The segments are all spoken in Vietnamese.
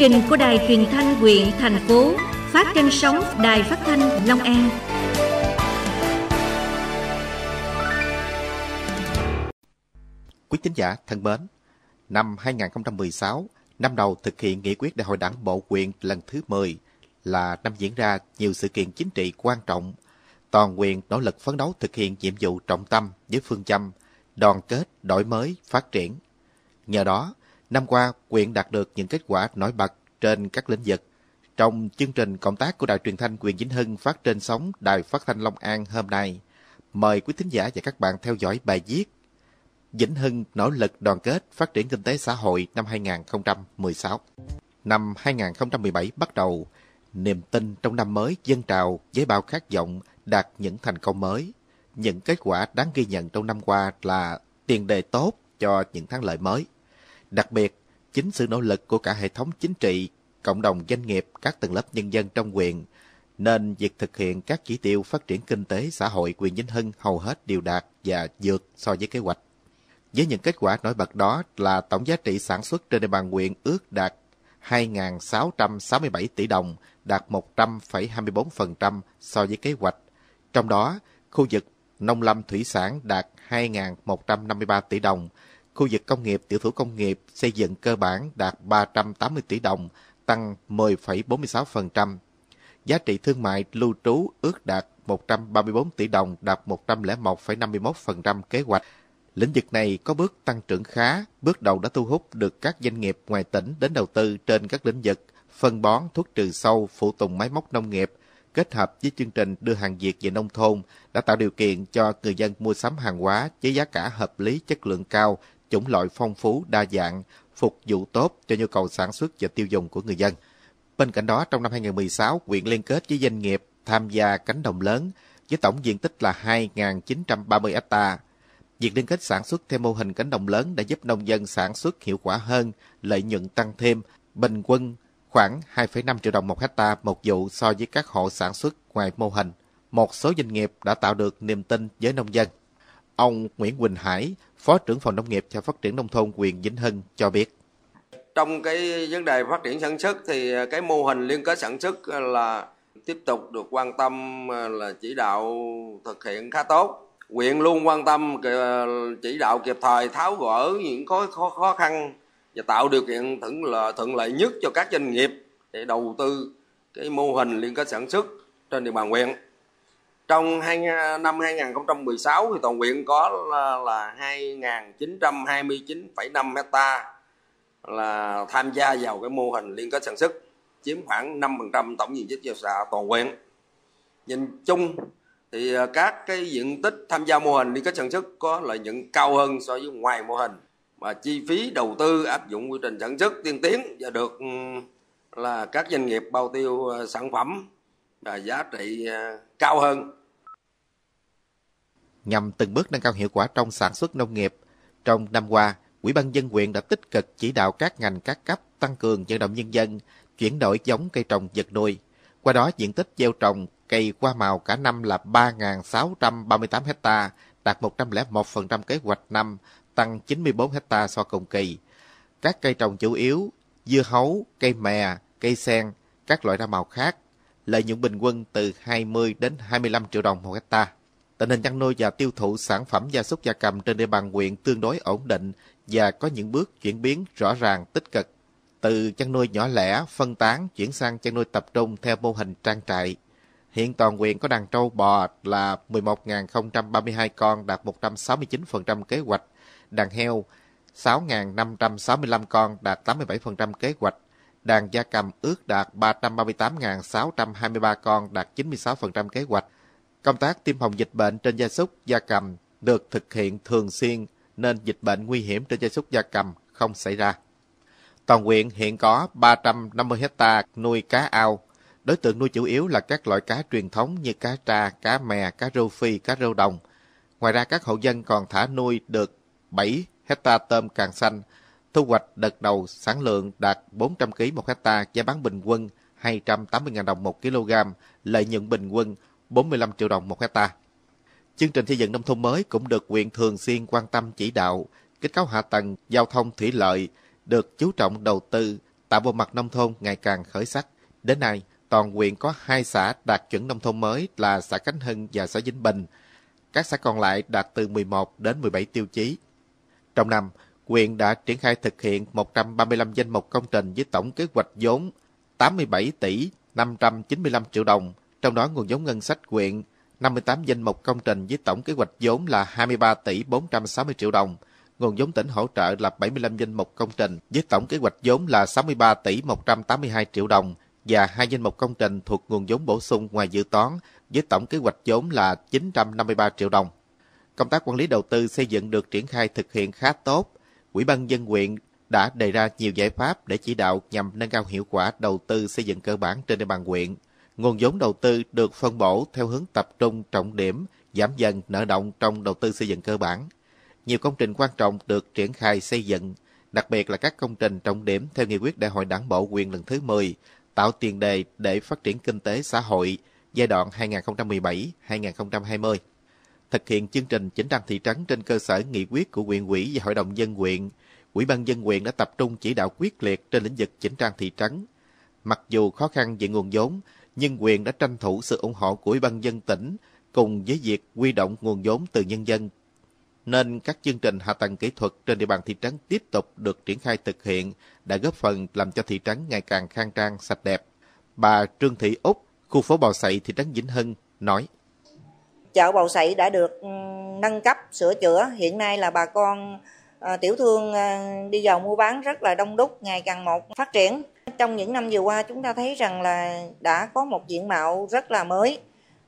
trình của đài truyền thanh huyện thành phố phát trên sóng đài phát thanh Long An. Quý tín giả thân mến, năm 2016, năm đầu thực hiện nghị quyết đại hội đảng bộ huyện lần thứ 10 là năm diễn ra nhiều sự kiện chính trị quan trọng. Toàn quyền nỗ lực phấn đấu thực hiện nhiệm vụ trọng tâm với phương châm đoàn kết, đổi mới, phát triển. Nhờ đó, Năm qua, quyện đạt được những kết quả nổi bật trên các lĩnh vực. Trong chương trình công tác của Đài truyền thanh quyền Vĩnh Hưng phát trên sóng Đài phát thanh Long An hôm nay, mời quý thính giả và các bạn theo dõi bài viết Vĩnh Hưng nỗ lực đoàn kết phát triển kinh tế xã hội năm 2016. Năm 2017 bắt đầu, niềm tin trong năm mới dân trào với bao khát vọng đạt những thành công mới. Những kết quả đáng ghi nhận trong năm qua là tiền đề tốt cho những tháng lợi mới. Đặc biệt, chính sự nỗ lực của cả hệ thống chính trị, cộng đồng doanh nghiệp, các tầng lớp nhân dân trong quyền, nên việc thực hiện các chỉ tiêu phát triển kinh tế xã hội quyền Vĩnh Hưng hầu hết đều đạt và vượt so với kế hoạch. Với những kết quả nổi bật đó là tổng giá trị sản xuất trên địa bàn huyện ước đạt 2.667 tỷ đồng, đạt 100,24% so với kế hoạch. Trong đó, khu vực nông lâm thủy sản đạt 2.153 tỷ đồng, khu vực công nghiệp, tiểu thủ công nghiệp, xây dựng cơ bản đạt 380 tỷ đồng, tăng 10,46%. Giá trị thương mại lưu trú ước đạt 134 tỷ đồng, đạt 101,51% kế hoạch. Lĩnh vực này có bước tăng trưởng khá, bước đầu đã thu hút được các doanh nghiệp ngoài tỉnh đến đầu tư trên các lĩnh vực phân bón, thuốc trừ sâu, phụ tùng máy móc nông nghiệp, kết hợp với chương trình đưa hàng Việt về nông thôn đã tạo điều kiện cho người dân mua sắm hàng hóa với giá cả hợp lý chất lượng cao chủng loại phong phú, đa dạng, phục vụ tốt cho nhu cầu sản xuất và tiêu dùng của người dân. Bên cạnh đó, trong năm 2016, huyện liên kết với doanh nghiệp tham gia cánh đồng lớn với tổng diện tích là 2.930 ha. Việc liên kết sản xuất theo mô hình cánh đồng lớn đã giúp nông dân sản xuất hiệu quả hơn, lợi nhuận tăng thêm, bình quân khoảng 2,5 triệu đồng một hecta một vụ so với các hộ sản xuất ngoài mô hình. Một số doanh nghiệp đã tạo được niềm tin với nông dân. Ông Nguyễn Quỳnh Hải, Phó trưởng phòng Nông nghiệp và Phát triển Nông thôn quyền Vĩnh Hưng cho biết. Trong cái vấn đề phát triển sản xuất thì cái mô hình liên kết sản xuất là tiếp tục được quan tâm là chỉ đạo thực hiện khá tốt quyện luôn quan tâm chỉ đạo kịp thời tháo gỡ những khó khó, khó khăn và tạo điều kiện thuận lợi, thuận lợi nhất cho các doanh nghiệp để đầu tư cái mô hình liên kết sản xuất trên địa bàn huyện trong hai, năm 2016 thì toàn huyện có là, là 2.929,5 hecta là tham gia vào cái mô hình liên kết sản xuất chiếm khoảng 5% tổng diện tích gieo xạ toàn huyện. Nhìn chung thì à, các cái diện tích tham gia mô hình liên kết sản xuất có lợi nhuận cao hơn so với ngoài mô hình mà chi phí đầu tư áp dụng quy trình sản xuất tiên tiến và được ừ, là các doanh nghiệp bao tiêu à, sản phẩm và giá trị à, cao hơn nhằm từng bước nâng cao hiệu quả trong sản xuất nông nghiệp. Trong năm qua, Ủy ban dân huyện đã tích cực chỉ đạo các ngành các cấp tăng cường vận động nhân dân chuyển đổi giống cây trồng vật nuôi. Qua đó, diện tích gieo trồng cây hoa màu cả năm là 3.638 ha đạt 101% kế hoạch năm, tăng 94 ha so cùng kỳ. Các cây trồng chủ yếu, dưa hấu, cây mè, cây sen, các loại rau màu khác, lợi nhuận bình quân từ 20 đến 25 triệu đồng một hecta. Tình hình chăn nuôi và tiêu thụ sản phẩm gia súc gia cầm trên địa bàn huyện tương đối ổn định và có những bước chuyển biến rõ ràng tích cực từ chăn nuôi nhỏ lẻ phân tán chuyển sang chăn nuôi tập trung theo mô hình trang trại. Hiện toàn huyện có đàn trâu bò là 11.032 con đạt 169% kế hoạch, đàn heo 6.565 con đạt 87% kế hoạch, đàn gia cầm ước đạt 338.623 con đạt 96% kế hoạch, Công tác tiêm phòng dịch bệnh trên gia súc, gia cầm được thực hiện thường xuyên nên dịch bệnh nguy hiểm trên gia súc gia cầm không xảy ra. Toàn huyện hiện có 350 hecta nuôi cá ao. Đối tượng nuôi chủ yếu là các loại cá truyền thống như cá tra, cá mè, cá rô phi, cá rô đồng. Ngoài ra các hộ dân còn thả nuôi được 7 hecta tôm càng xanh. Thu hoạch đợt đầu sản lượng đạt 400 kg một hecta, giá bán bình quân 280.000 đồng một kg, lợi nhuận bình quân 45 triệu đồng một hecta. Chương trình xây dựng nông thôn mới cũng được huyện thường xuyên quan tâm chỉ đạo, kết cấu hạ tầng, giao thông thủy lợi, được chú trọng đầu tư, tạo bộ mặt nông thôn ngày càng khởi sắc. Đến nay, toàn huyện có hai xã đạt chuẩn nông thôn mới là xã Khánh Hưng và xã Vĩnh Bình. Các xã còn lại đạt từ 11 đến 17 tiêu chí. Trong năm, huyện đã triển khai thực hiện 135 danh mục công trình với tổng kế hoạch vốn 87 tỷ 595 triệu đồng trong đó nguồn vốn ngân sách quyện 58 danh mục công trình với tổng kế hoạch vốn là 23 tỷ 460 triệu đồng. Nguồn vốn tỉnh hỗ trợ là 75 danh mục công trình với tổng kế hoạch vốn là 63 tỷ 182 triệu đồng và hai danh mục công trình thuộc nguồn vốn bổ sung ngoài dự toán với tổng kế hoạch vốn là 953 triệu đồng. Công tác quản lý đầu tư xây dựng được triển khai thực hiện khá tốt. Quỹ ban dân quyện đã đề ra nhiều giải pháp để chỉ đạo nhằm nâng cao hiệu quả đầu tư xây dựng cơ bản trên địa bàn quyện nguồn vốn đầu tư được phân bổ theo hướng tập trung trọng điểm, giảm dần nợ động trong đầu tư xây dựng cơ bản. Nhiều công trình quan trọng được triển khai xây dựng, đặc biệt là các công trình trọng điểm theo nghị quyết đại hội đảng bộ quyền lần thứ 10, tạo tiền đề để phát triển kinh tế xã hội giai đoạn 2017-2020. Thực hiện chương trình chỉnh trang thị trấn trên cơ sở nghị quyết của huyện ủy và hội đồng dân quyện, quỹ ban dân quyện đã tập trung chỉ đạo quyết liệt trên lĩnh vực chỉnh trang thị trấn. Mặc dù khó khăn về nguồn vốn, nhân quyền đã tranh thủ sự ủng hộ của Ủy ban dân tỉnh cùng với việc huy động nguồn vốn từ nhân dân. Nên các chương trình hạ tầng kỹ thuật trên địa bàn thị trấn tiếp tục được triển khai thực hiện đã góp phần làm cho thị trấn ngày càng khang trang, sạch đẹp. Bà Trương Thị Úc, khu phố Bào Sậy, thị trấn Vĩnh Hưng, nói Chợ Bào Sậy đã được ừ, nâng cấp, sửa chữa. Hiện nay là bà con ờ, tiểu thương ờ, đi vào mua bán rất là đông đúc, ngày càng một phát triển trong những năm vừa qua chúng ta thấy rằng là đã có một diện mạo rất là mới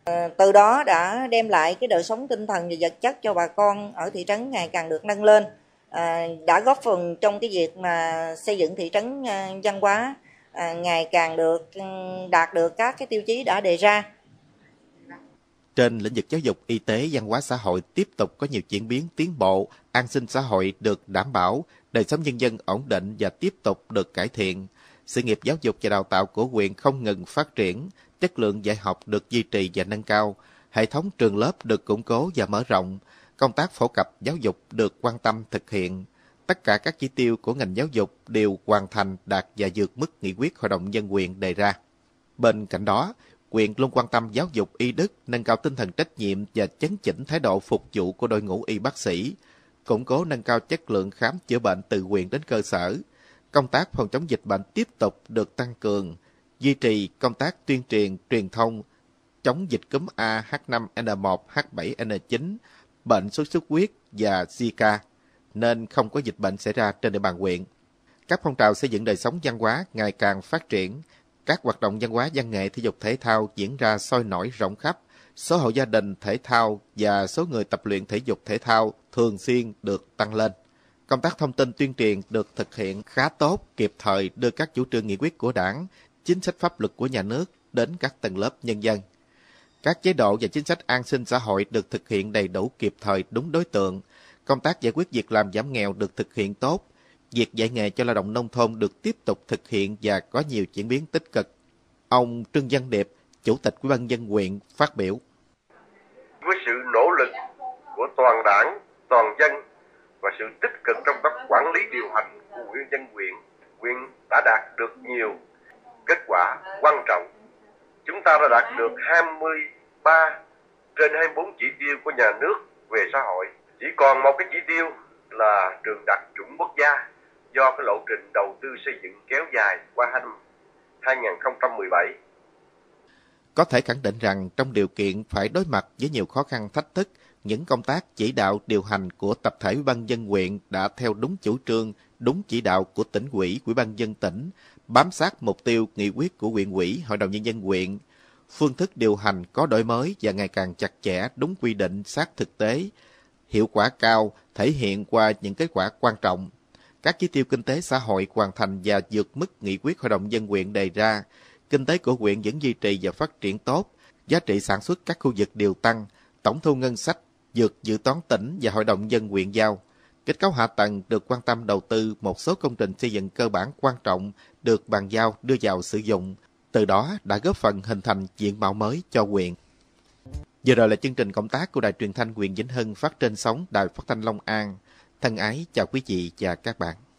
ờ, từ đó đã đem lại cái đời sống tinh thần và vật chất cho bà con ở thị trấn ngày càng được nâng lên ờ, đã góp phần trong cái việc mà xây dựng thị trấn ờ, văn hóa ngày càng được ừ, đạt được các cái tiêu chí đã đề ra trên lĩnh vực giáo dục, y tế, văn hóa xã hội tiếp tục có nhiều chuyển biến tiến bộ, an sinh xã hội được đảm bảo, đời sống nhân dân ổn định và tiếp tục được cải thiện sự nghiệp giáo dục và đào tạo của huyện không ngừng phát triển, chất lượng dạy học được duy trì và nâng cao, hệ thống trường lớp được củng cố và mở rộng, công tác phổ cập giáo dục được quan tâm thực hiện. Tất cả các chỉ tiêu của ngành giáo dục đều hoàn thành đạt và vượt mức nghị quyết Hội đồng Nhân quyền đề ra. Bên cạnh đó, quyền luôn quan tâm giáo dục y đức, nâng cao tinh thần trách nhiệm và chấn chỉnh thái độ phục vụ của đội ngũ y bác sĩ, củng cố nâng cao chất lượng khám chữa bệnh từ quyền đến cơ sở, công tác phòng chống dịch bệnh tiếp tục được tăng cường, duy trì công tác tuyên truyền, truyền thông chống dịch cúm A H5N1, H7N9, bệnh sốt xuất huyết và Zika, nên không có dịch bệnh xảy ra trên địa bàn huyện. Các phong trào xây dựng đời sống văn hóa ngày càng phát triển, các hoạt động văn hóa văn nghệ thể dục thể thao diễn ra sôi nổi rộng khắp, số hộ gia đình thể thao và số người tập luyện thể dục thể thao thường xuyên được tăng lên. Công tác thông tin tuyên truyền được thực hiện khá tốt, kịp thời đưa các chủ trương nghị quyết của đảng, chính sách pháp luật của nhà nước đến các tầng lớp nhân dân. Các chế độ và chính sách an sinh xã hội được thực hiện đầy đủ kịp thời đúng đối tượng. Công tác giải quyết việc làm giảm nghèo được thực hiện tốt. Việc dạy nghề cho lao động nông thôn được tiếp tục thực hiện và có nhiều chuyển biến tích cực. Ông Trương Văn Điệp, Chủ tịch Ủy ban dân huyện phát biểu. Với sự nỗ lực của toàn đảng, toàn dân sự tích cực trong các quản lý điều hành của huyện dân quyền huyện đã đạt được nhiều kết quả quan trọng chúng ta đã đạt được 23 trên 24 chỉ tiêu của nhà nước về xã hội chỉ còn một cái chỉ tiêu là trường đạt chuẩn quốc gia do cái lộ trình đầu tư xây dựng kéo dài qua năm 2017 có thể khẳng định rằng trong điều kiện phải đối mặt với nhiều khó khăn thách thức những công tác chỉ đạo điều hành của tập thể Ủy ban dân quyện đã theo đúng chủ trương, đúng chỉ đạo của tỉnh ủy, Ủy ban dân tỉnh, bám sát mục tiêu nghị quyết của huyện ủy, Hội đồng nhân dân huyện. Phương thức điều hành có đổi mới và ngày càng chặt chẽ, đúng quy định, sát thực tế, hiệu quả cao, thể hiện qua những kết quả quan trọng. Các chỉ tiêu kinh tế xã hội hoàn thành và vượt mức nghị quyết Hội đồng dân huyện đề ra. Kinh tế của huyện vẫn duy trì và phát triển tốt, giá trị sản xuất các khu vực đều tăng, tổng thu ngân sách dược dự toán tỉnh và hội đồng dân huyện giao. Kết cấu hạ tầng được quan tâm đầu tư một số công trình xây dựng cơ bản quan trọng được bàn giao đưa vào sử dụng, từ đó đã góp phần hình thành diện mạo mới cho quyện Vừa rồi là chương trình công tác của Đài truyền thanh huyện Vĩnh Hưng phát trên sóng Đài phát thanh Long An. Thân ái chào quý vị và các bạn.